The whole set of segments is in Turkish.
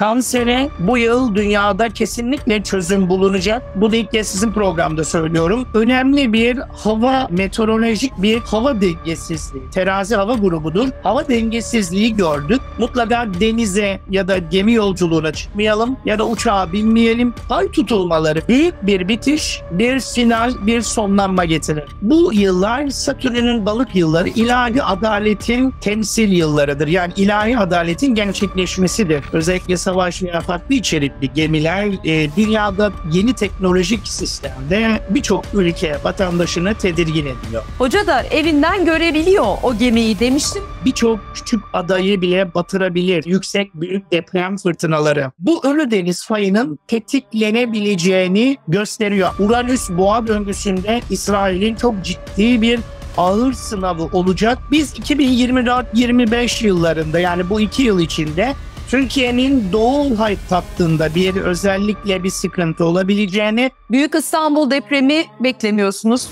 Kansere bu yıl dünyada kesinlikle çözüm bulunacak. Bu da ilk kez sizin programda söylüyorum. Önemli bir hava meteorolojik bir hava dengesizliği. Terazi hava grubudur. Hava dengesizliği gördük. Mutlaka denize ya da gemi yolculuğuna çıkmayalım ya da uçağa binmeyelim. Ay tutulmaları büyük bir bitiş, bir final, bir sonlanma getirir. Bu yıllar Satürn'ün balık yılları ilahi adaletin temsil yıllarıdır. Yani ilahi adaletin gerçekleşmesidir. Özellikle savaş veya farklı içerikli gemiler e, dünyada yeni teknolojik sistemde birçok ülke vatandaşını tedirgin ediyor. Hoca da evinden görebiliyor o gemiyi demiştim. Birçok küçük adayı bile batırabilir yüksek büyük deprem fırtınaları. Bu Ölü Deniz fayının tetiklenebileceğini gösteriyor. Uranüs boğa döngüsünde İsrail'in çok ciddi bir ağır sınavı olacak. Biz 2024-25 yıllarında yani bu iki yıl içinde Türkiye'nin doğu hattında bir özellikle bir sıkıntı olabileceğini. Büyük İstanbul depremi beklemiyorsunuz.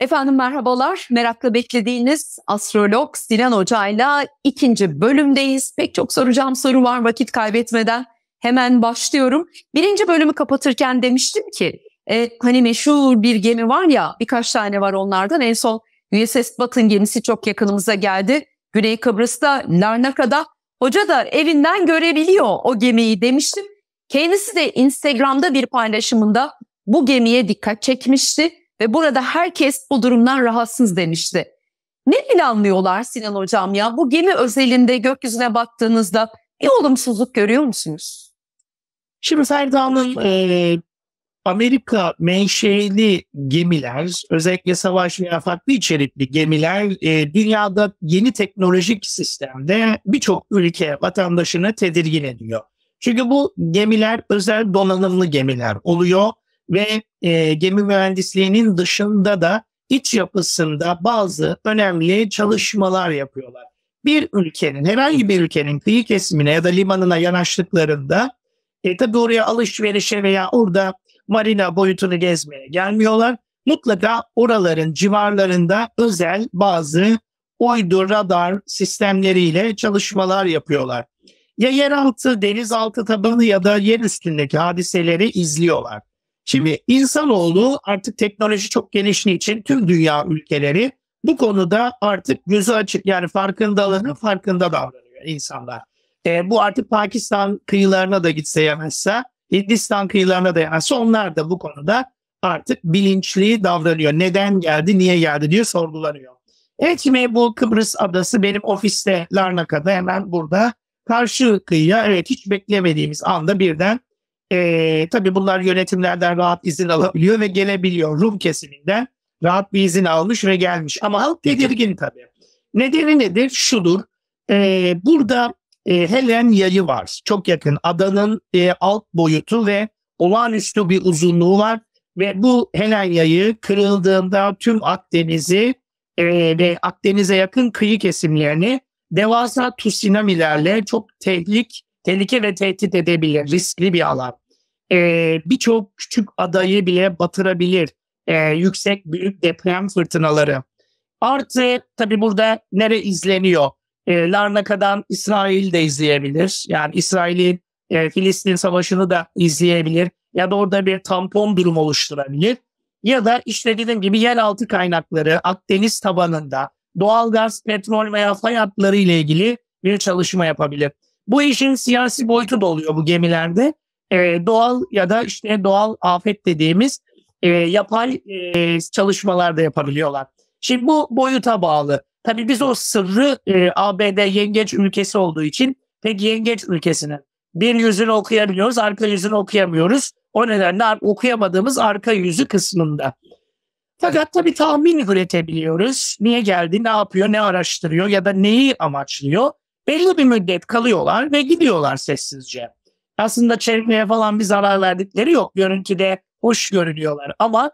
Efendim merhabalar. Merakla beklediğiniz astrolog Sinan ile ikinci bölümdeyiz. Pek çok soracağım soru var vakit kaybetmeden. Hemen başlıyorum. Birinci bölümü kapatırken demiştim ki e, hani meşhur bir gemi var ya birkaç tane var onlardan en son USS Batın gemisi çok yakınımıza geldi. Güney Kıbrıs'ta Larnaka'da hoca da evinden görebiliyor o gemiyi demiştim. Kendisi de Instagram'da bir paylaşımında bu gemiye dikkat çekmişti ve burada herkes bu durumdan rahatsız demişti. Ne planlıyorlar Sinan Hocam ya? Bu gemi özelinde gökyüzüne baktığınızda bir olumsuzluk görüyor musunuz? Şimdi Serdan'ın e, Amerika menşeli gemiler, özellikle savaş veya farklı içerikli gemiler e, dünyada yeni teknolojik sistemde birçok ülke vatandaşını tedirgin ediyor. Çünkü bu gemiler özel donanımlı gemiler oluyor ve e, gemi mühendisliğinin dışında da iç yapısında bazı önemli çalışmalar yapıyorlar. Bir ülkenin, herhangi bir ülkenin kıyı kesimine ya da limanına yanaştıklarında e, tabii oraya alışverişe veya orada marina boyutunu gezmeye gelmiyorlar. Mutlaka oraların civarlarında özel bazı uydu radar sistemleriyle çalışmalar yapıyorlar. Ya yeraltı, denizaltı tabanı ya da yer üstündeki hadiseleri izliyorlar. Şimdi insanoğlu artık teknoloji çok geliştiği için tüm dünya ülkeleri bu konuda artık gözü açık yani farkındalığının farkında davranıyor insanlar. E, bu artık Pakistan kıyılarına da gitse yemezse Hindistan kıyılarına dayanarsa onlar da bu konuda artık bilinçli davranıyor. Neden geldi, niye geldi diye sorgulanıyor. Evet şimdi bu Kıbrıs adası benim ofiste Larnaka'da hemen burada karşı kıyıya evet hiç beklemediğimiz anda birden e, tabii bunlar yönetimlerden rahat izin alabiliyor ve gelebiliyor Rum kesiminden rahat bir izin almış ve gelmiş ama halk tedirgin tabii. Nedeni nedir? Şudur. E, burada e, Helen Yayı var. Çok yakın. Adanın e, alt boyutu ve olağanüstü bir uzunluğu var. Ve bu Helen Yayı kırıldığında tüm Akdeniz'i e, ve Akdeniz'e yakın kıyı kesimlerini devasa tsunami'lerle çok tehlik, tehlike ve tehdit edebilir. Riskli bir alan. E, Birçok küçük adayı bile batırabilir. E, yüksek büyük deprem fırtınaları. Artı tabi burada nere izleniyor? E, Larnaka'dan İsrail de izleyebilir. Yani İsrail'in e, Filistin Savaşı'nı da izleyebilir. Ya da orada bir tampon durum oluşturabilir. Ya da işte dediğim gibi yeraltı kaynakları Akdeniz tabanında doğalgaz, petrol veya fay hatları ile ilgili bir çalışma yapabilir. Bu işin siyasi boyutu da oluyor bu gemilerde. E, doğal ya da işte doğal afet dediğimiz e, yapay e, çalışmalar da yapabiliyorlar. Şimdi bu boyuta bağlı. Tabii biz o sırrı e, ABD yengeç ülkesi olduğu için pek yengeç ülkesinin bir yüzünü okuyamıyoruz, arka yüzünü okuyamıyoruz. O nedenle okuyamadığımız arka yüzü kısmında. Fakat tabii tahmin üretebiliyoruz. Niye geldi, ne yapıyor, ne araştırıyor ya da neyi amaçlıyor. Belli bir müddet kalıyorlar ve gidiyorlar sessizce. Aslında çevreye falan bir zarar verdikleri yok. Görüntüde hoş görünüyorlar ama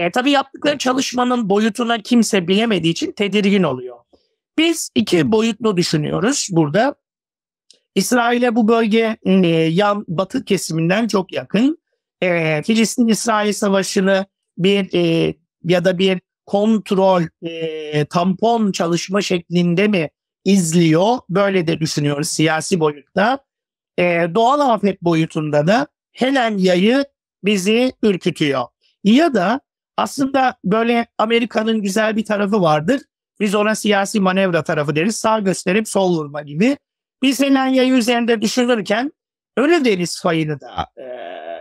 e, tabii yaptıkları çalışmanın boyutuna kimse bilemediği için tedirgin oluyor. Biz iki boyutlu düşünüyoruz burada. İsrail'e bu bölge e, yan batı kesiminden çok yakın. E, Filistin-İsrail savaşını bir e, ya da bir kontrol, e, tampon çalışma şeklinde mi izliyor? Böyle de düşünüyoruz siyasi boyutta. E, doğal afet boyutunda da Helen yayı bizi ürkütüyor. Ya da aslında böyle Amerika'nın güzel bir tarafı vardır. Biz ona siyasi manevra tarafı deriz. Sağ gösterip sol vurma gibi. Biz Finlandiya'yı üzerinde düşünürken Ölü Deniz fayını da e,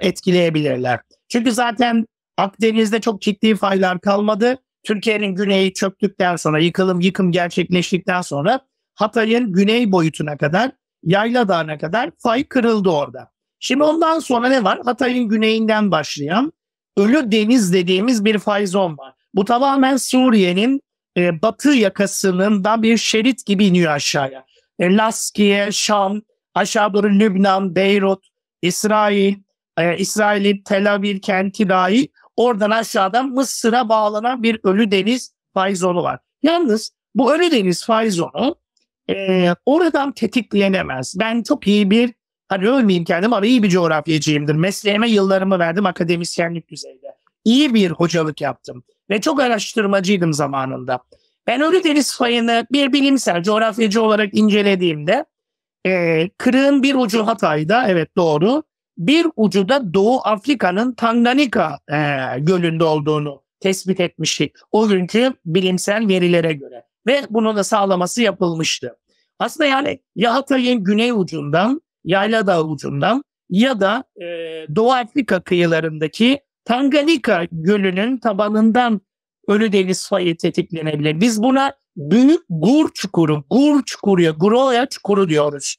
etkileyebilirler. Çünkü zaten Akdeniz'de çok ciddi faylar kalmadı. Türkiye'nin güneyi çöktükten sonra, yıkılım yıkım gerçekleştikten sonra Hatay'ın güney boyutuna kadar, Yayla Dağı'na kadar fay kırıldı orada. Şimdi ondan sonra ne var? Hatay'ın güneyinden başlayan ölü deniz dediğimiz bir fayzon var. Bu tamamen Suriye'nin e, batı da bir şerit gibi iniyor aşağıya. E, Laskiye, Şam, aşağı doğru Lübnan, Beyrut, İsrail, e, İsrail'in Tel Aviv kenti dahi oradan aşağıdan Mısır'a bağlanan bir ölü deniz faizonu var. Yalnız bu ölü deniz fayzonu e, oradan tetikleyemez. Ben çok iyi bir Hani ölmeyeyim kendim ama iyi bir coğrafyacıyımdır. Mesleğime yıllarımı verdim akademisyenlik düzeyde. İyi bir hocalık yaptım ve çok araştırmacıydım zamanında. Ben ölü deniz fayını bir bilimsel coğrafyacı olarak incelediğimde e, kırığın bir ucu Hatay'da evet doğru bir ucu da Doğu Afrika'nın Tanganyika e, gölünde olduğunu tespit etmiştik. O günkü bilimsel verilere göre ve bunu da sağlaması yapılmıştı. Aslında yani ya Hatay'ın güney ucundan Yayla Dağı ucundan ya da e, Doğu Afrika kıyılarındaki Tanganyika Gölü'nün tabanından ölü deniz fayı tetiklenebilir. Biz buna büyük gur çukuru, gur çukuruya, groya çukuru diyoruz.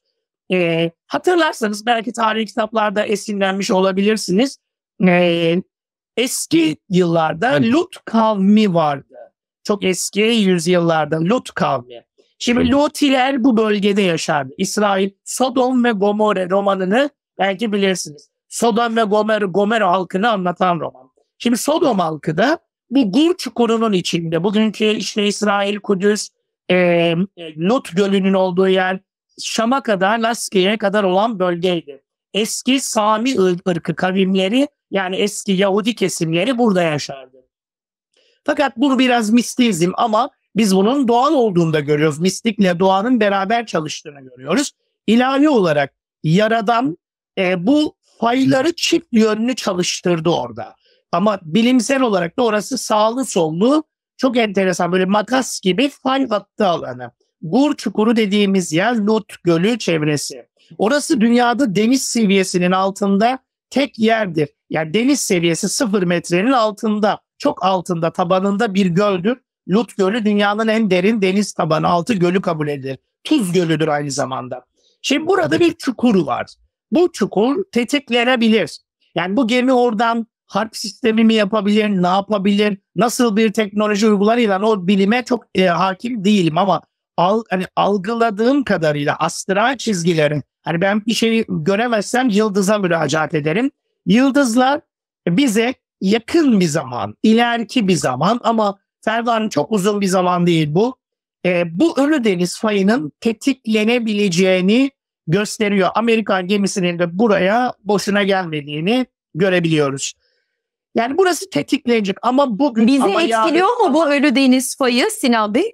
E, hatırlarsanız belki tarih kitaplarda esinlenmiş olabilirsiniz. E, eski yıllarda Lut kavmi vardı. Çok eski yüzyıllarda Lut kavmi. Şimdi Lutiler bu bölgede yaşardı. İsrail Sodom ve Gomorre romanını belki bilirsiniz. Sodom ve Gomorre, Gomorre halkını anlatan roman. Şimdi Sodom halkı da bu gur çukurunun içinde. Bugünkü işte İsrail, Kudüs, e, Lut Gölü'nün olduğu yer, Şam'a kadar, Laskiye'ye kadar olan bölgeydi. Eski Sami ırkı kavimleri yani eski Yahudi kesimleri burada yaşardı. Fakat bu biraz mistizm ama biz bunun doğal olduğunu da görüyoruz. Mistikle doğanın beraber çalıştığını görüyoruz. İlahi olarak yaradan e, bu payları çift yönlü çalıştırdı orada. Ama bilimsel olarak da orası sağlı sollu çok enteresan böyle makas gibi fay hattı alanı. Gur çukuru dediğimiz yer Lut Gölü çevresi. Orası dünyada deniz seviyesinin altında tek yerdir. Yani deniz seviyesi sıfır metrenin altında, çok altında, tabanında bir göldür. Lut Gölü dünyanın en derin deniz tabanı altı gölü kabul edilir. Tuz Gölü'dür aynı zamanda. Şimdi burada bir çukur var. Bu çukur tetiklenebilir. Yani bu gemi oradan harp sistemi mi yapabilir, ne yapabilir, nasıl bir teknoloji uygularıyla o bilime çok e, hakim değilim ama al, hani algıladığım kadarıyla astral çizgilerin hani ben bir şeyi göremezsem yıldıza müracaat ederim. Yıldızlar bize yakın bir zaman, ileriki bir zaman ama Ferdan çok uzun bir zaman değil bu. E, bu deniz fayının tetiklenebileceğini gösteriyor. Amerikan gemisinin de buraya boşuna gelmediğini görebiliyoruz. Yani burası tetiklenecek ama bugün... Bizi ama etkiliyor yarın, mu bu ölü deniz fayı Sinan Bey?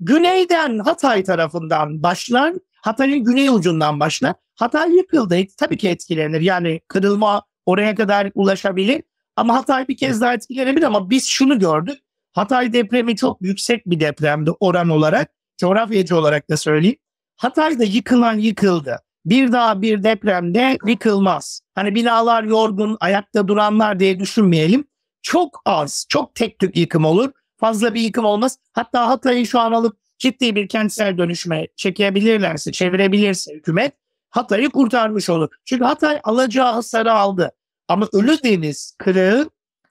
Güneyden Hatay tarafından başlar. Hatay'ın güney ucundan başlar. Hatay yıkıldı. Tabii ki etkilenir. Yani kırılma oraya kadar ulaşabilir. Ama Hatay bir kez daha etkilenebilir ama biz şunu gördük. Hatay depremi çok yüksek bir depremdi oran olarak. Coğrafyacı olarak da söyleyeyim. Hatay'da yıkılan yıkıldı. Bir daha bir depremde yıkılmaz. Hani binalar yorgun, ayakta duranlar diye düşünmeyelim. Çok az, çok tek tük yıkım olur. Fazla bir yıkım olmaz. Hatta Hatay'ı şu an alıp ciddi bir kentsel dönüşme çekebilirlerse, çevirebilirse hükümet Hatay'ı kurtarmış olur. Çünkü Hatay alacağı hasarı aldı. Ama Ölüdeniz kırığı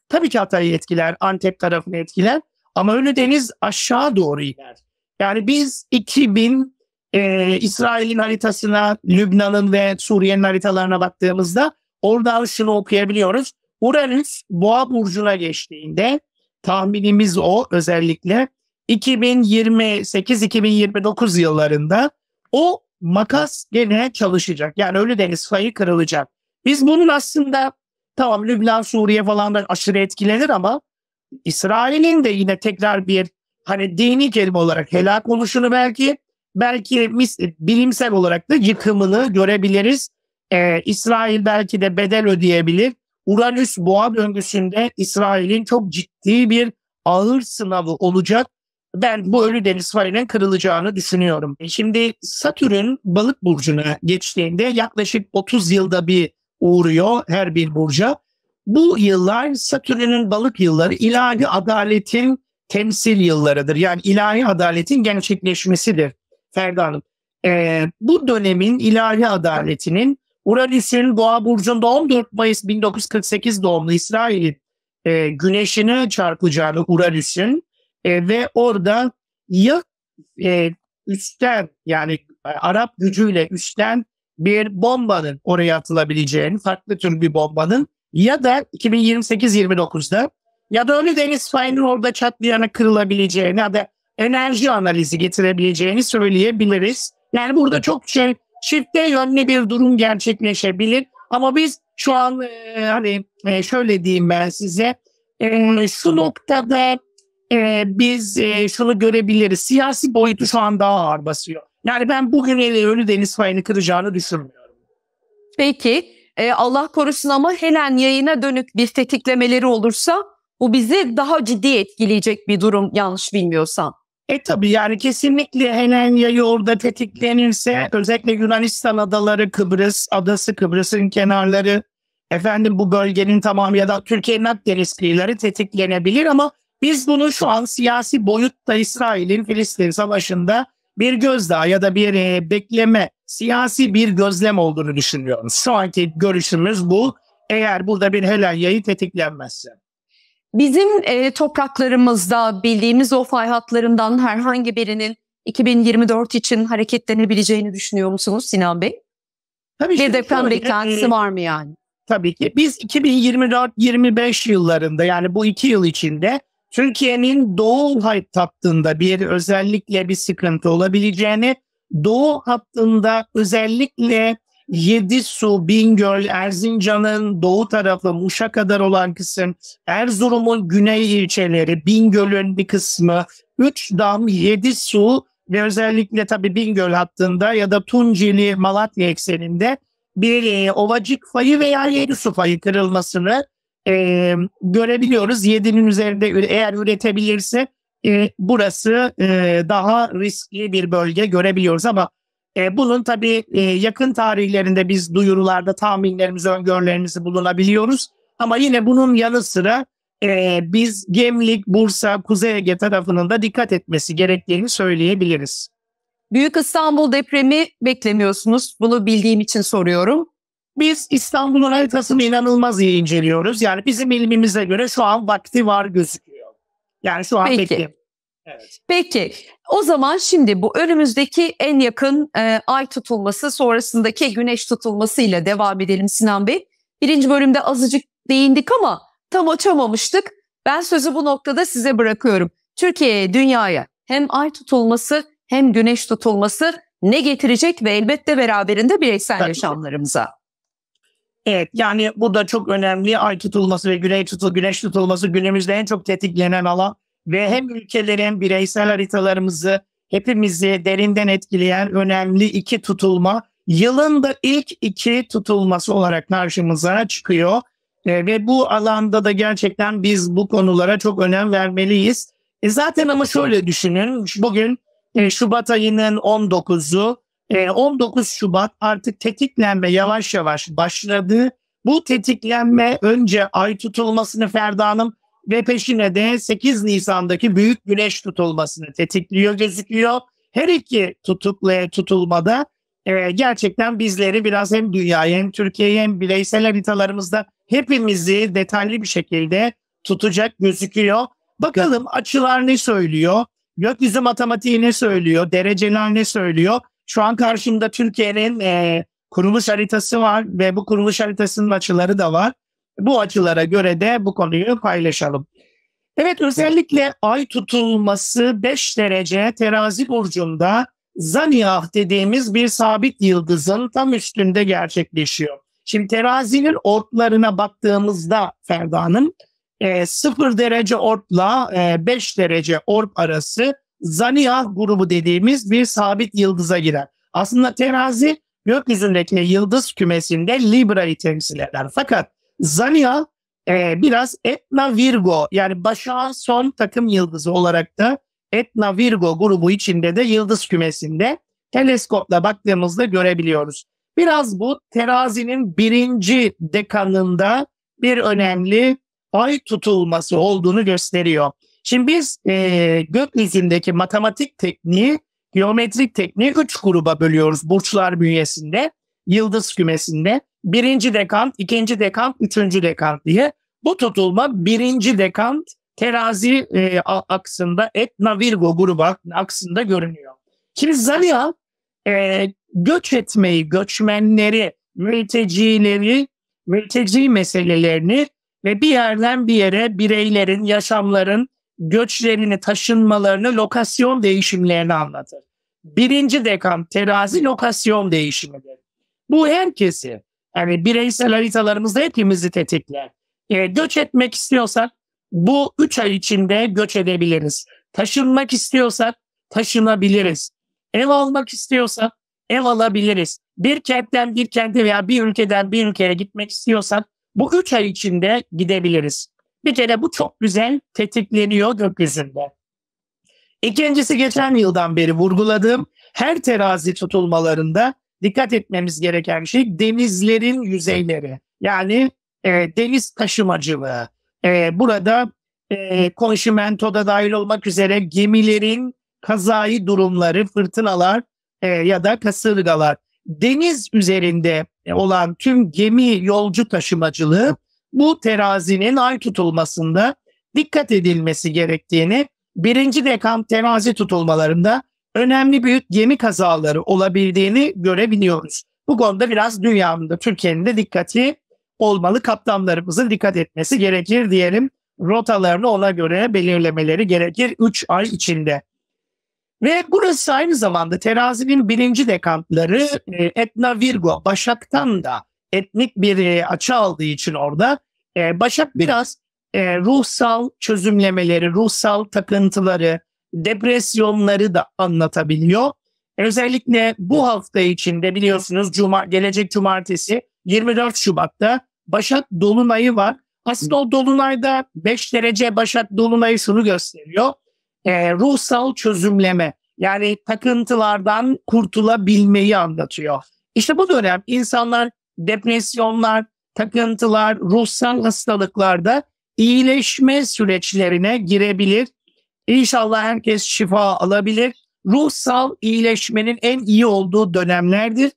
Tabii ki Hatay'ı etkiler, Antep tarafını etkiler ama Ölü Deniz aşağı doğru iner. Yani biz 2000 e, İsrail'in haritasına, Lübnan'ın ve Suriye'nin haritalarına baktığımızda oradan şunu okuyabiliyoruz. Uranüs Boğa burcuna geçtiğinde tahminimiz o özellikle 2028-2029 yıllarında o makas gene çalışacak. Yani Ölü Deniz fayı kırılacak. Biz bunun aslında Tamam Lübnan, Suriye falan da aşırı etkilenir ama İsrail'in de yine tekrar bir hani dini kelime olarak helak oluşunu belki belki mis, bilimsel olarak da yıkımını görebiliriz. Ee, İsrail belki de bedel ödeyebilir. Uranüs boğa döngüsünde İsrail'in çok ciddi bir ağır sınavı olacak. Ben bu ölü deniz farının kırılacağını düşünüyorum. Şimdi Satürn balık burcuna geçtiğinde yaklaşık 30 yılda bir uğruyor her bir burca. Bu yıllar Satürn'ün balık yılları ilahi adaletin temsil yıllarıdır. Yani ilahi adaletin gerçekleşmesidir Ferda Hanım. Ee, bu dönemin ilahi adaletinin Uranüs'ün Boğa Burcu'nda 14 Mayıs 1948 doğumlu İsrail'in e, güneşine çarpacağını Uranüs'ün e, ve orada ya e, üstten yani Arap gücüyle üstten bir bombanın oraya atılabileceğini, farklı tür bir bombanın ya da 2028-29'da ya da öyle deniz fayının orada çatlayana kırılabileceğini ya da enerji analizi getirebileceğini söyleyebiliriz. Yani burada çok şey çifte yönlü bir durum gerçekleşebilir. Ama biz şu an e, hani e, şöyle diyeyim ben size e, şu noktada e, biz e, şunu görebiliriz. Siyasi boyutu şu an daha ağır basıyor. Yani ben bugün ele ölü deniz fayını kıracağını düşünmüyorum. Peki e, Allah korusun ama Helen yayına dönük bir tetiklemeleri olursa bu bizi daha ciddi etkileyecek bir durum yanlış bilmiyorsam. E tabii yani kesinlikle Helen yayı orada tetiklenirse özellikle Yunanistan adaları Kıbrıs, adası Kıbrıs'ın kenarları efendim bu bölgenin tamamı ya da Türkiye'nin Akdeniz kıyıları tetiklenebilir ama biz bunu şu an siyasi boyutta İsrail'in Filistin savaşında bir göz daha ya da bir e, bekleme, siyasi bir gözlem olduğunu düşünüyorum. Şu anki görüşümüz bu. Eğer burada bir helalyayı tetiklenmezse. Bizim e, topraklarımızda bildiğimiz o fay hatlarından herhangi birinin 2024 için hareketlenebileceğini düşünüyor musunuz Sinan Bey? Tabii bir deprem beklentisi var mı yani? Tabii ki. Biz 2024-25 yıllarında yani bu iki yıl içinde Türkiye'nin doğu hattında bir özellikle bir sıkıntı olabileceğini, doğu hattında özellikle Yedi Su, Bingöl, Erzincan'ın doğu tarafı Muş'a kadar olan kısım, Erzurum'un güney ilçeleri, Bingöl'ün bir kısmı, üç dam, Yedi Su ve özellikle tabii Bingöl hattında ya da Tunceli, Malatya ekseninde bir e, Ovacık fayı veya Yedi Su fayı kırılmasını e, görebiliyoruz. 7'nin üzerinde eğer üretebilirse e, burası e, daha riskli bir bölge görebiliyoruz ama e, bunun tabii e, yakın tarihlerinde biz duyurularda tahminlerimizi, öngörülerimizi bulunabiliyoruz. Ama yine bunun yanı sıra e, biz Gemlik, Bursa, Kuzey Ege tarafının da dikkat etmesi gerektiğini söyleyebiliriz. Büyük İstanbul depremi beklemiyorsunuz. Bunu bildiğim için soruyorum. Biz İstanbul'un haritasını inanılmaz iyi inceliyoruz. Yani bizim ilmimize göre şu an vakti var gözüküyor. Yani şu an Peki. bekliyorum. Evet. Peki o zaman şimdi bu önümüzdeki en yakın e, ay tutulması sonrasındaki güneş tutulması ile devam edelim Sinan Bey. Birinci bölümde azıcık değindik ama tam açamamıştık. Ben sözü bu noktada size bırakıyorum. Türkiye'ye, dünyaya hem ay tutulması hem güneş tutulması ne getirecek ve elbette beraberinde bireysel yaşamlarımıza. Evet yani bu da çok önemli. Ay tutulması ve güney tutul, güneş tutulması günümüzde en çok tetiklenen alan ve hem ülkelerin bireysel haritalarımızı hepimizi derinden etkileyen önemli iki tutulma yılın da ilk iki tutulması olarak karşımıza çıkıyor. E, ve bu alanda da gerçekten biz bu konulara çok önem vermeliyiz. E, zaten ama şöyle düşünün. Bugün e, Şubat ayının 19'u 19 ee, Şubat artık tetiklenme yavaş yavaş başladı. Bu tetiklenme önce ay tutulmasını Ferda'nın ve peşine de 8 Nisan'daki büyük güneş tutulmasını tetikliyor gözüküyor. Her iki tutuklu tutulmada e, gerçekten bizleri biraz hem dünyaya hem Türkiye'ye hem bireysel haritalarımızda hepimizi detaylı bir şekilde tutacak gözüküyor. Bakalım açılar ne söylüyor? Gökyüzü matematiği ne söylüyor? Dereceler ne söylüyor? Şu an karşımda Türkiye'nin e, kuruluş haritası var ve bu kuruluş haritasının açıları da var. Bu açılara göre de bu konuyu paylaşalım. Evet özellikle ay tutulması 5 derece terazi burcunda Zaniyah dediğimiz bir sabit yıldızın tam üstünde gerçekleşiyor. Şimdi terazinin ortlarına baktığımızda Ferda Hanım e, 0 derece ortla e, 5 derece ort arası Zaniyah grubu dediğimiz bir sabit yıldıza girer. Aslında terazi gökyüzündeki yıldız kümesinde Libra'yı temsil eder. Fakat Zaniyah e, biraz Etna Virgo yani başa son takım yıldızı olarak da Etna Virgo grubu içinde de yıldız kümesinde teleskopla baktığımızda görebiliyoruz. Biraz bu terazinin birinci dekanında bir önemli ay tutulması olduğunu gösteriyor. Şimdi biz e, gökyüzündeki matematik tekniği, geometrik tekniği üç gruba bölüyoruz burçlar bünyesinde, yıldız kümesinde. Birinci dekant, ikinci dekant, üçüncü dekant diye. Bu tutulma birinci dekant terazi e, aksında Etna Virgo gruba aksında görünüyor. Şimdi Zaria e, göç etmeyi, göçmenleri, mültecileri, mülteci meselelerini ve bir yerden bir yere bireylerin, yaşamların göçlerini, taşınmalarını, lokasyon değişimlerini anlatır. Birinci dekan terazi lokasyon değişimidir. Bu herkesi, yani bireysel haritalarımızda hepimizi tetikler. E, göç etmek istiyorsak bu üç ay içinde göç edebiliriz. Taşınmak istiyorsak taşınabiliriz. Ev almak istiyorsak ev alabiliriz. Bir kentten bir kente veya bir ülkeden bir ülkeye gitmek istiyorsak bu üç ay içinde gidebiliriz. Bir kere bu çok güzel tetikleniyor gökyüzünde. İkincisi geçen yıldan beri vurguladığım her terazi tutulmalarında dikkat etmemiz gereken şey denizlerin yüzeyleri. Yani e, deniz taşımacılığı. E, burada e, konşimentoda dahil olmak üzere gemilerin kazayı durumları, fırtınalar e, ya da kasırgalar. Deniz üzerinde olan tüm gemi yolcu taşımacılığı bu terazinin ay tutulmasında dikkat edilmesi gerektiğini birinci dekam terazi tutulmalarında önemli büyük gemi kazaları olabildiğini görebiliyoruz. Bu konuda biraz dünyanın da Türkiye'nin de dikkati olmalı. Kaptanlarımızın dikkat etmesi gerekir diyelim. Rotalarını ona göre belirlemeleri gerekir 3 ay içinde. Ve burası aynı zamanda terazinin birinci dekantları e, Etna Virgo, Başak'tan da etnik bir e, açı aldığı için orada e, Başak biraz e, ruhsal çözümlemeleri, ruhsal takıntıları, depresyonları da anlatabiliyor. Özellikle bu hafta içinde biliyorsunuz cuma gelecek cumartesi 24 Şubat'ta Başak Dolunay'ı var. Aslında o Dolunay'da 5 derece Başak Dolunay'ı şunu gösteriyor. E, ruhsal çözümleme yani takıntılardan kurtulabilmeyi anlatıyor. İşte bu dönem insanlar depresyonlar, takıntılar, ruhsal hastalıklarda iyileşme süreçlerine girebilir. İnşallah herkes şifa alabilir. Ruhsal iyileşmenin en iyi olduğu dönemlerdir.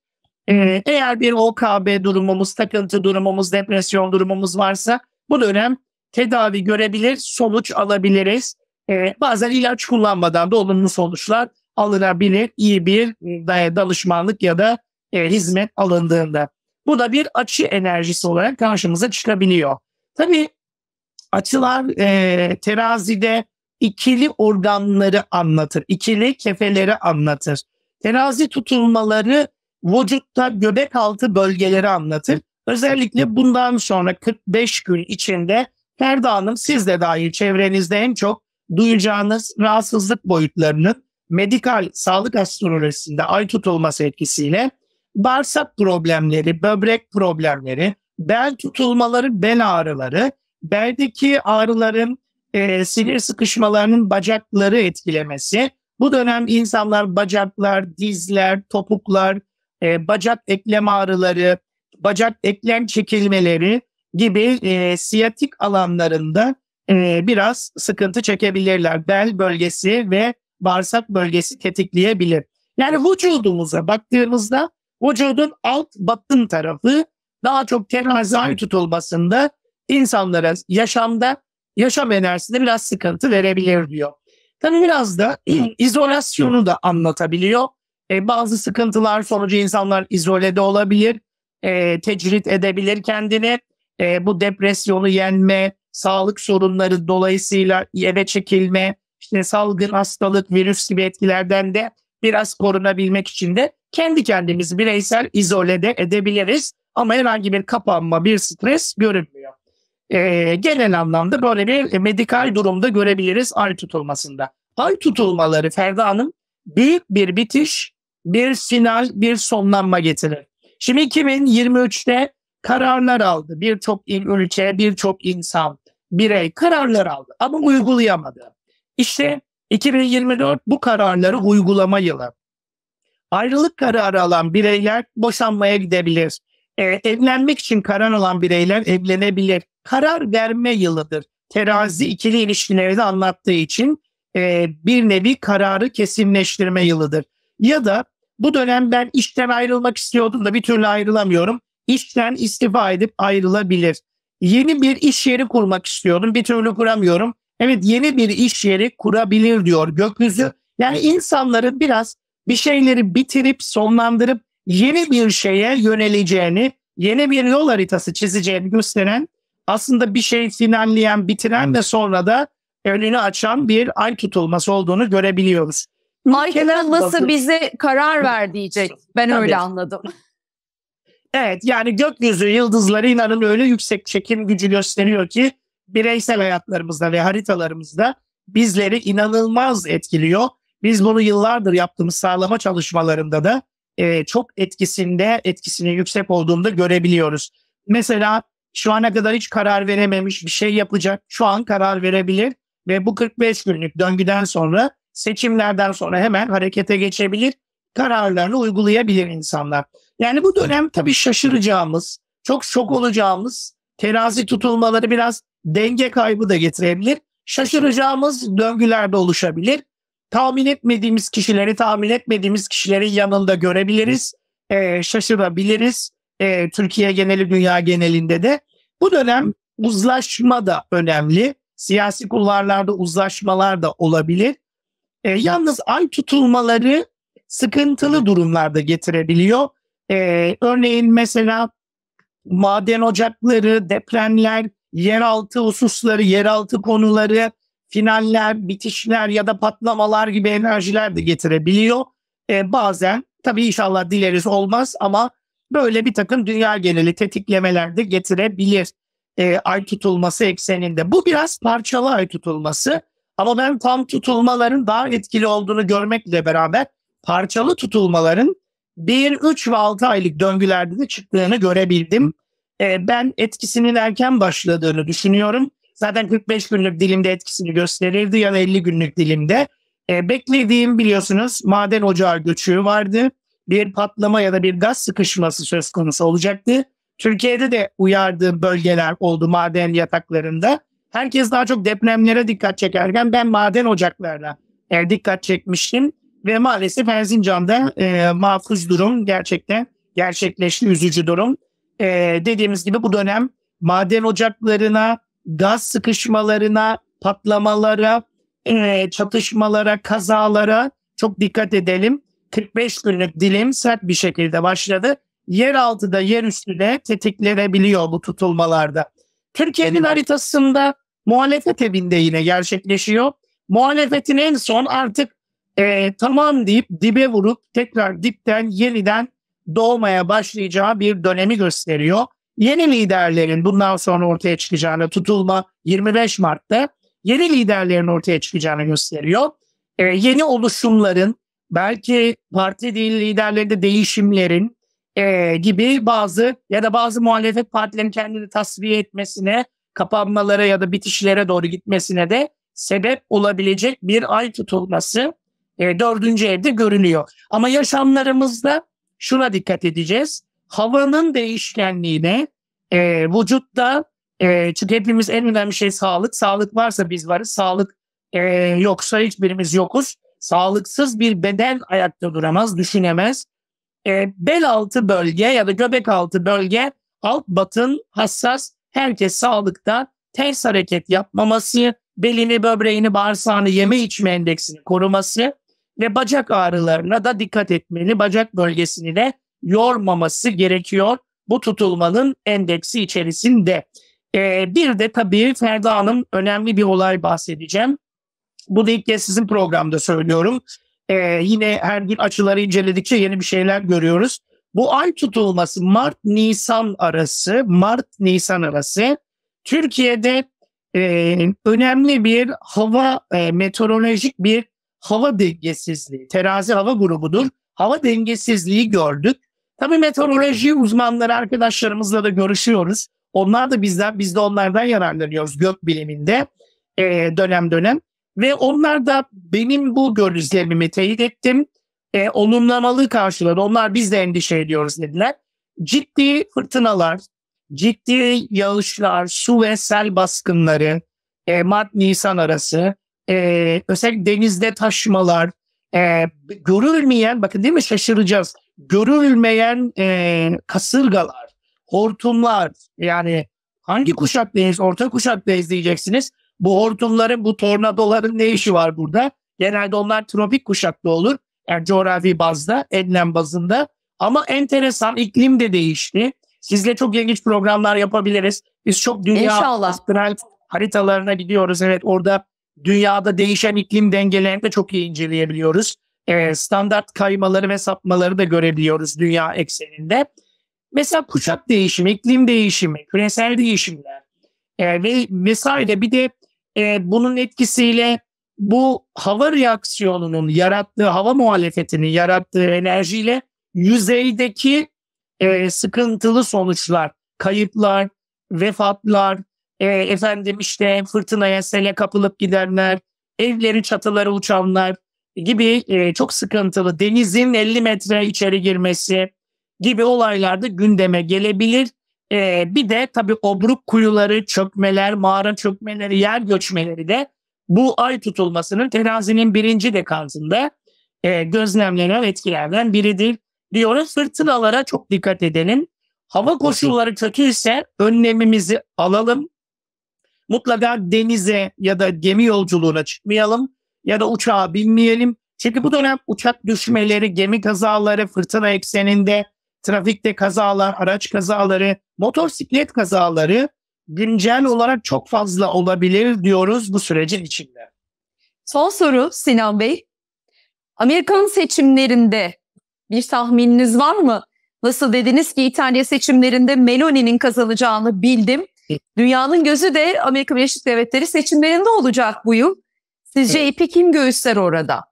Ee, eğer bir OKB durumumuz, takıntı durumumuz, depresyon durumumuz varsa bu dönem tedavi görebilir, sonuç alabiliriz. Ee, bazen ilaç kullanmadan da olumlu sonuçlar alınabilir İyi bir e, danışmanlık ya da e, hizmet alındığında. Bu da bir açı enerjisi olarak karşımıza çıkabiliyor. Tabii açılar e, terazide ikili organları anlatır, ikili kefeleri anlatır. Terazi tutulmaları vücutta göbek altı bölgeleri anlatır. Özellikle bundan sonra 45 gün içinde Ferda Hanım siz de dahil çevrenizde en çok duyacağınız rahatsızlık boyutlarının medikal sağlık astrolojisinde ay tutulması etkisiyle bağırsak problemleri, böbrek problemleri, bel tutulmaları, bel ağrıları, beldeki ağrıların e, sinir sıkışmalarının bacakları etkilemesi. Bu dönem insanlar bacaklar, dizler, topuklar, e, bacak eklem ağrıları, bacak eklem çekilmeleri gibi e, siyatik alanlarında e, biraz sıkıntı çekebilirler. Bel bölgesi ve bağırsak bölgesi tetikleyebilir. Yani vücudumuza baktığımızda Vücudun alt batın tarafı daha çok terazi tutulmasında insanlara yaşamda yaşam enerjisinde biraz sıkıntı verebilir diyor. Tabii biraz da izolasyonu da anlatabiliyor. E, bazı sıkıntılar sonucu insanlar izolede olabilir, e, tecrit edebilir kendini. E, bu depresyonu yenme, sağlık sorunları dolayısıyla eve çekilme, işte salgın hastalık, virüs gibi etkilerden de biraz korunabilmek için de kendi kendimizi bireysel izolede edebiliriz ama herhangi bir kapanma, bir stres görünmüyor. Ee, genel anlamda böyle bir medikal durumda görebiliriz ay tutulmasında. Ay tutulmaları Ferda Hanım büyük bir bitiş, bir final, bir sonlanma getirir. Şimdi 2023'te kararlar aldı. Birçok il, ülke, birçok insan, birey kararlar aldı ama uygulayamadı. İşte 2024 bu kararları uygulama yılı. Ayrılık kararı alan bireyler boşanmaya gidebilir. E, evlenmek için karar alan bireyler evlenebilir. Karar verme yılıdır. Terazi ikili ilişkileri de anlattığı için e, bir nevi kararı kesinleştirme yılıdır. Ya da bu dönem ben işten ayrılmak istiyordum da bir türlü ayrılamıyorum. İşten istifa edip ayrılabilir. Yeni bir iş yeri kurmak istiyordum bir türlü kuramıyorum. Evet yeni bir iş yeri kurabilir diyor gökyüzü. Yani insanların biraz bir şeyleri bitirip sonlandırıp yeni bir şeye yöneleceğini, yeni bir yol haritası çizeceğini gösteren aslında bir şeyi finalleyen, bitiren ve sonra da önünü açan bir ay tutulması olduğunu görebiliyoruz. Ay tutulması bize karar ver diyecek. Ben Tabii. öyle anladım. Evet yani gökyüzü yıldızları inanın öyle yüksek çekim gücü gösteriyor ki bireysel hayatlarımızda ve haritalarımızda bizleri inanılmaz etkiliyor. Biz bunu yıllardır yaptığımız sağlama çalışmalarında da e, çok etkisinde, etkisinin yüksek olduğunda görebiliyoruz. Mesela şu ana kadar hiç karar verememiş bir şey yapacak, şu an karar verebilir ve bu 45 günlük döngüden sonra seçimlerden sonra hemen harekete geçebilir, kararlarını uygulayabilir insanlar. Yani bu dönem tabii şaşıracağımız, çok şok olacağımız, terazi tutulmaları biraz denge kaybı da getirebilir. Şaşıracağımız döngülerde oluşabilir tahmin etmediğimiz kişileri tahmin etmediğimiz kişilerin yanında görebiliriz. E, şaşırabiliriz. E, Türkiye geneli dünya genelinde de. Bu dönem uzlaşma da önemli. Siyasi kulvarlarda uzlaşmalar da olabilir. E, yalnız ay tutulmaları sıkıntılı durumlarda getirebiliyor. E, örneğin mesela maden ocakları, depremler, yeraltı hususları, yeraltı konuları, finaller, bitişler ya da patlamalar gibi enerjiler de getirebiliyor. E, bazen tabii inşallah dileriz olmaz ama böyle bir takım dünya geneli tetiklemeler de getirebilir e, ay tutulması ekseninde. Bu biraz parçalı ay tutulması ama ben tam tutulmaların daha etkili olduğunu görmekle beraber parçalı tutulmaların 1, 3 ve 6 aylık döngülerde de çıktığını görebildim. E, ben etkisinin erken başladığını düşünüyorum zaten 45 günlük dilimde etkisini gösterirdi ya da 50 günlük dilimde. E, beklediğim biliyorsunuz maden ocağı göçüğü vardı. Bir patlama ya da bir gaz sıkışması söz konusu olacaktı. Türkiye'de de uyardığım bölgeler oldu maden yataklarında. Herkes daha çok depremlere dikkat çekerken ben maden ocaklarına e, dikkat çekmiştim. Ve maalesef Erzincan'da e, mahfuz durum gerçekten gerçekleşti üzücü durum. E, dediğimiz gibi bu dönem maden ocaklarına gaz sıkışmalarına, patlamalara, e, çatışmalara, kazalara çok dikkat edelim. 45 günlük dilim sert bir şekilde başladı. Yer altı da yer üstü de tetiklenebiliyor bu tutulmalarda. Türkiye'nin haritasında muhalefet evinde yine gerçekleşiyor. Muhalefetin en son artık e, tamam deyip dibe vurup tekrar dipten yeniden doğmaya başlayacağı bir dönemi gösteriyor yeni liderlerin bundan sonra ortaya çıkacağını tutulma 25 Mart'ta yeni liderlerin ortaya çıkacağını gösteriyor. Ee, yeni oluşumların belki parti değil liderlerinde değişimlerin e, gibi bazı ya da bazı muhalefet partilerin kendini tasfiye etmesine, kapanmalara ya da bitişlere doğru gitmesine de sebep olabilecek bir ay tutulması e, dördüncü evde görülüyor. Ama yaşamlarımızda şuna dikkat edeceğiz havanın değişkenliğine e, vücutta e, çünkü hepimiz en önemli şey sağlık. Sağlık varsa biz varız. Sağlık e, yoksa hiçbirimiz yokuz. Sağlıksız bir beden ayakta duramaz, düşünemez. E, bel altı bölge ya da göbek altı bölge alt batın hassas. Herkes sağlıkta ters hareket yapmaması, belini, böbreğini, bağırsağını, yeme içme endeksini koruması ve bacak ağrılarına da dikkat etmeli. Bacak bölgesini de yormaması gerekiyor bu tutulmanın endeksi içerisinde. Ee, bir de tabii Ferda Hanım önemli bir olay bahsedeceğim. Bu da ilk kez sizin programda söylüyorum. Ee, yine her gün açıları inceledikçe yeni bir şeyler görüyoruz. Bu ay tutulması Mart-Nisan arası, Mart-Nisan arası Türkiye'de e, önemli bir hava, e, meteorolojik bir hava dengesizliği, terazi hava grubudur. Hava dengesizliği gördük Tabii meteoroloji uzmanları arkadaşlarımızla da görüşüyoruz. Onlar da bizden, biz de onlardan yararlanıyoruz gök biliminde e, dönem dönem. Ve onlar da benim bu görüşlerimi teyit ettim. E, olumlamalı karşıladı. Onlar biz de endişe ediyoruz dediler. Ciddi fırtınalar, ciddi yağışlar, su ve sel baskınları, e, Mart-Nisan arası, e, özellikle denizde taşmalar, e, görülmeyen, bakın değil mi şaşıracağız görülmeyen e, kasırgalar, hortumlar yani hangi kuşak kuşaktayız, orta kuşaktayız diyeceksiniz. Bu hortumların, bu tornadoların ne işi var burada? Genelde onlar tropik kuşakta olur. Yani coğrafi bazda, enlem bazında. Ama enteresan iklim de değişti. Sizle çok ilginç programlar yapabiliriz. Biz çok dünya astral haritalarına gidiyoruz. Evet orada dünyada değişen iklim dengelerini de çok iyi inceleyebiliyoruz e, standart kaymaları ve sapmaları da görebiliyoruz dünya ekseninde. Mesela kuşak değişimi, iklim değişimi, küresel değişimler e, ve vesaire bir de e, bunun etkisiyle bu hava reaksiyonunun yarattığı, hava muhalefetinin yarattığı enerjiyle yüzeydeki e, sıkıntılı sonuçlar, kayıplar, vefatlar, e, efendim işte fırtınaya sele kapılıp gidenler, evleri çatıları uçanlar, gibi e, çok sıkıntılı denizin 50 metre içeri girmesi gibi olaylarda gündeme gelebilir. E, bir de tabii obruk kuyuları, çökmeler, mağara çökmeleri, yer göçmeleri de bu ay tutulmasının terazinin birinci dekantında e, gözlemlenen etkilerden biridir. Diyoruz fırtınalara çok dikkat edelim. Hava koşulları kötüyse önlemimizi alalım. Mutlaka denize ya da gemi yolculuğuna çıkmayalım ya da uçağa binmeyelim. Çünkü bu dönem uçak düşmeleri, gemi kazaları, fırtına ekseninde, trafikte kazalar, araç kazaları, motosiklet kazaları güncel olarak çok fazla olabilir diyoruz bu sürecin içinde. Son soru Sinan Bey. Amerikan seçimlerinde bir tahmininiz var mı? Nasıl dediniz ki İtalya seçimlerinde Meloni'nin kazanacağını bildim. Dünyanın gözü de Amerika Birleşik Devletleri seçimlerinde olacak bu yıl. Sizce evet. ipi kim göğüsler orada?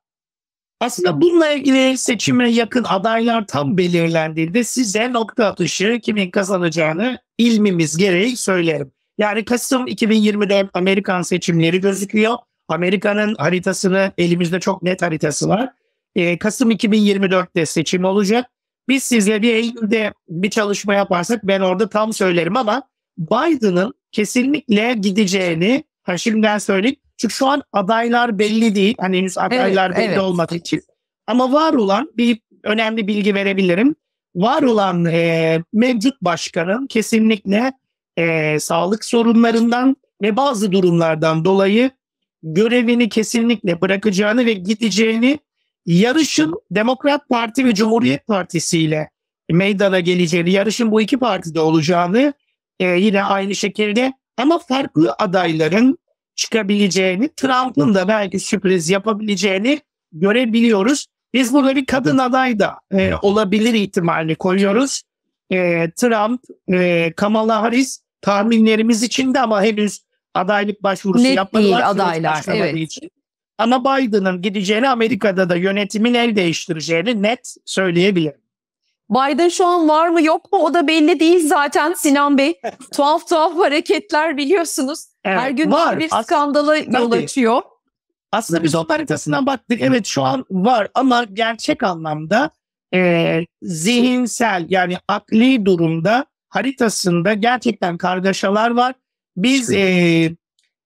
Aslında bununla ilgili seçime yakın adaylar tam belirlendiğinde size nokta atışı kimin kazanacağını ilmimiz gereği söylerim. Yani Kasım 2024 Amerikan seçimleri gözüküyor. Amerika'nın haritasını elimizde çok net haritası var. Ee, Kasım 2024'te seçim olacak. Biz sizle bir Eylül'de bir çalışma yaparsak ben orada tam söylerim ama Biden'ın kesinlikle gideceğini ha şimdiden söyleyeyim çünkü şu an adaylar belli değil. Hani henüz adaylar evet, belli evet. olmadığı için. Ama var olan bir önemli bilgi verebilirim. Var olan e, mevcut başkanın kesinlikle e, sağlık sorunlarından ve bazı durumlardan dolayı görevini kesinlikle bırakacağını ve gideceğini yarışın Demokrat Parti ve Cumhuriyet Partisi ile meydana geleceğini, yarışın bu iki partide olacağını e, yine aynı şekilde ama farklı adayların çıkabileceğini, Trump'ın da belki sürpriz yapabileceğini görebiliyoruz. Biz burada bir kadın aday da e, olabilir ihtimalini koyuyoruz. E, Trump, e, Kamala Harris tahminlerimiz içinde ama henüz adaylık başvurusu Net yapmadılar. Değil, adaylar, evet. Için. Ama Biden'ın gideceğini Amerika'da da yönetimin el değiştireceğini net söyleyebilirim. Biden şu an var mı yok mu o da belli değil zaten Sinan Bey. tuhaf tuhaf hareketler biliyorsunuz. Evet, Her gün var. bir skandala As- yol açıyor. Aslında biz o haritasından baktık. Evet şu an var ama gerçek anlamda e, zihinsel yani akli durumda haritasında gerçekten kargaşalar var. Biz e,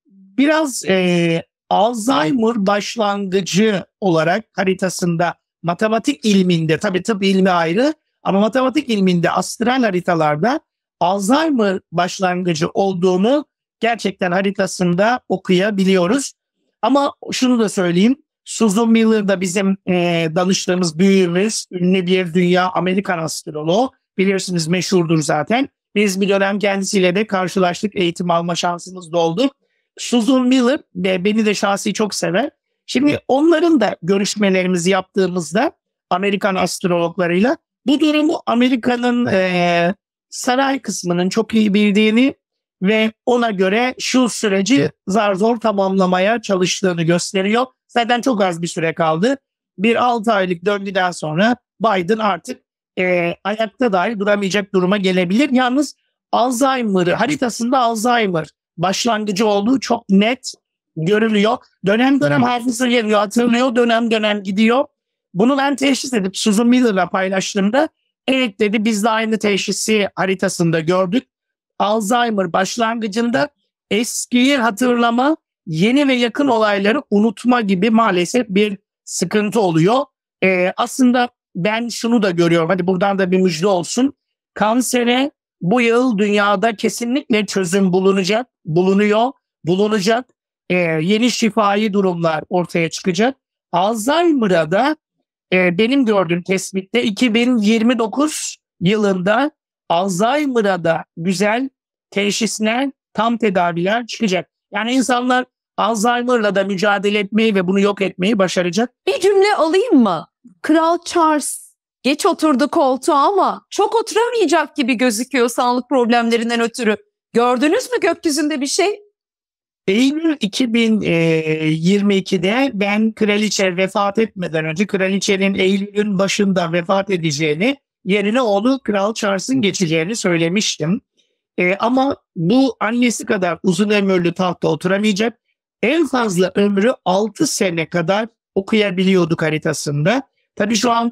biraz e, Alzheimer başlangıcı olarak haritasında matematik ilminde tabii tıp ilmi ayrı ama matematik ilminde astral haritalarda Alzheimer başlangıcı olduğunu gerçekten haritasında okuyabiliyoruz. Ama şunu da söyleyeyim. Susan Miller da bizim e, danıştığımız büyüğümüz, ünlü bir dünya Amerikan astroloğu. Bilirsiniz meşhurdur zaten. Biz bir dönem kendisiyle de karşılaştık, eğitim alma şansımız doldu. Susan Miller ve beni de şahsi çok sever. Şimdi onların da görüşmelerimizi yaptığımızda Amerikan astrologlarıyla bu durumu Amerika'nın e, saray kısmının çok iyi bildiğini ve ona göre şu süreci zar zor tamamlamaya çalıştığını gösteriyor. Zaten çok az bir süre kaldı. Bir 6 aylık döngüden sonra Biden artık e, ayakta dahi duramayacak duruma gelebilir. Yalnız Alzheimer'ı haritasında Alzheimer başlangıcı olduğu çok net görülüyor. Dönem dönem hafıza geliyor, hatırlıyor, dönem dönem gidiyor. Bunun ben teşhis edip Susan Miller'la paylaştığımda evet dedi biz de aynı teşhisi haritasında gördük. Alzheimer başlangıcında eskiyi hatırlama, yeni ve yakın olayları unutma gibi maalesef bir sıkıntı oluyor. Ee, aslında ben şunu da görüyorum. Hadi buradan da bir müjde olsun. Kansere bu yıl dünyada kesinlikle çözüm bulunacak, bulunuyor, bulunacak. Ee, yeni şifahi durumlar ortaya çıkacak. Alzheimer'a da ee, benim gördüğüm tespitte 2029 yılında Alzheimer'a da güzel teşhisler, tam tedaviler çıkacak. Yani insanlar Alzheimer'la da mücadele etmeyi ve bunu yok etmeyi başaracak. Bir cümle alayım mı? Kral Charles geç oturdu koltuğa ama çok oturamayacak gibi gözüküyor sağlık problemlerinden ötürü. Gördünüz mü gökyüzünde bir şey? Eylül 2022'de ben kraliçe vefat etmeden önce kraliçenin Eylül'ün başında vefat edeceğini yerine oğlu Kral Charles'ın geçeceğini söylemiştim. E, ama bu annesi kadar uzun ömürlü tahta oturamayacak. En fazla ömrü 6 sene kadar okuyabiliyorduk haritasında. Tabii şu an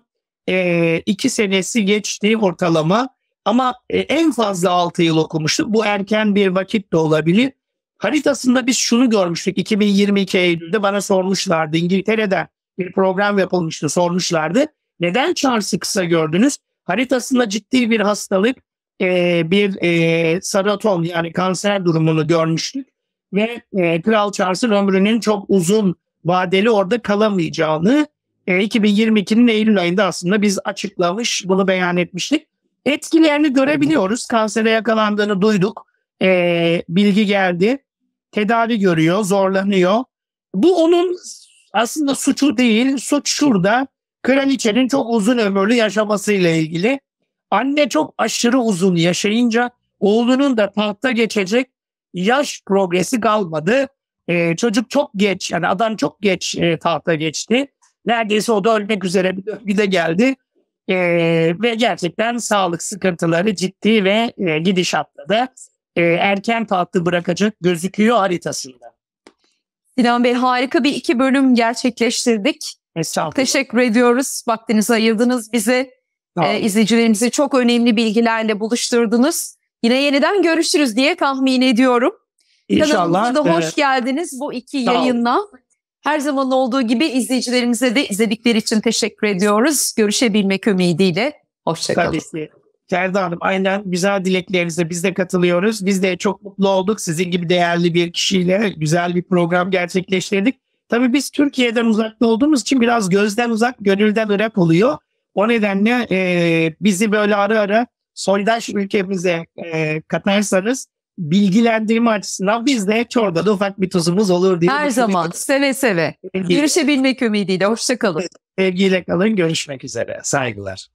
2 e, iki senesi geçti ortalama ama e, en fazla 6 yıl okumuştu. Bu erken bir vakit de olabilir haritasında biz şunu görmüştük 2022 Eylül'de bana sormuşlardı İngiltere'de bir program yapılmıştı sormuşlardı. Neden Charles'ı kısa gördünüz? Haritasında ciddi bir hastalık e, bir e, saraton yani kanser durumunu görmüştük ve e, Kral Charles'ın ömrünün çok uzun vadeli orada kalamayacağını e, 2022'nin Eylül ayında aslında biz açıklamış bunu beyan etmiştik. Etkilerini görebiliyoruz. Kansere yakalandığını duyduk. E, bilgi geldi tedavi görüyor, zorlanıyor. Bu onun aslında suçu değil. Suç şurada. Kraliçenin çok uzun ömürlü yaşamasıyla ilgili. Anne çok aşırı uzun yaşayınca oğlunun da tahta geçecek yaş progresi kalmadı. Ee, çocuk çok geç yani adam çok geç e, tahta geçti. Neredeyse o da ölmek üzere bir döngüde geldi. Ee, ve gerçekten sağlık sıkıntıları ciddi ve e, gidişatta da e, erken tatlı bırakacak gözüküyor haritasında. Sinan Bey harika bir iki bölüm gerçekleştirdik. Çok teşekkür ediyoruz. Vaktinizi ayırdınız bize. Tamam. E, izleyicilerimizi çok önemli bilgilerle buluşturdunuz. Yine yeniden görüşürüz diye tahmin ediyorum. İnşallah. Kanalımıza da hoş evet. geldiniz bu iki Sağ yayınla. Her zaman olduğu gibi izleyicilerimize de izledikleri için teşekkür ediyoruz. Görüşebilmek ümidiyle. Hoşçakalın. Tabii ki. Ferda Hanım aynen güzel dileklerinize biz de katılıyoruz. Biz de çok mutlu olduk. Sizin gibi değerli bir kişiyle güzel bir program gerçekleştirdik. Tabii biz Türkiye'den uzakta olduğumuz için biraz gözden uzak, gönülden ırak oluyor. O nedenle e, bizi böyle ara ara soldaş ülkemize e, katarsanız bilgilendirme açısından biz de orada da ufak bir tuzumuz olur diye. Her zaman seve seve. Görüşebilmek ümidiyle. Hoşçakalın. Sevgiyle kalın. Görüşmek üzere. Saygılar.